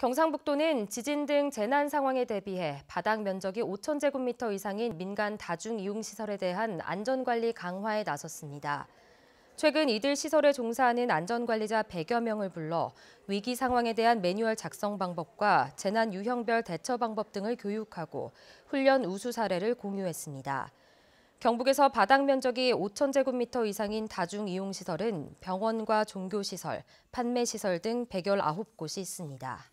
경상북도는 지진 등 재난 상황에 대비해 바닥 면적이 5,000제곱미터 이상인 민간 다중 이용 시설에 대한 안전관리 강화에 나섰습니다. 최근 이들 시설에 종사하는 안전관리자 100여 명을 불러 위기 상황에 대한 매뉴얼 작성 방법과 재난 유형별 대처 방법 등을 교육하고 훈련 우수 사례를 공유했습니다. 경북에서 바닥 면적이 5,000제곱미터 이상인 다중 이용 시설은 병원과 종교 시설, 판매 시설 등 119곳이 있습니다.